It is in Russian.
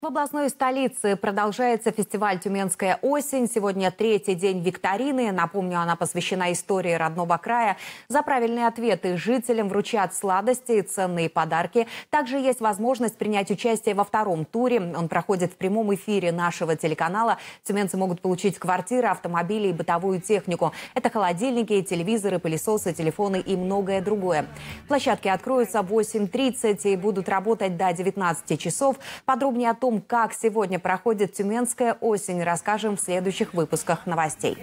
В областной столице продолжается фестиваль «Тюменская осень». Сегодня третий день викторины. Напомню, она посвящена истории родного края. За правильные ответы жителям вручат сладости и ценные подарки. Также есть возможность принять участие во втором туре. Он проходит в прямом эфире нашего телеканала. Тюменцы могут получить квартиры, автомобили и бытовую технику. Это холодильники, телевизоры, пылесосы, телефоны и многое другое. Площадки откроются в 8.30 и будут работать до 19 часов. Подробнее о том, том, как сегодня проходит Тюменская осень, расскажем в следующих выпусках новостей.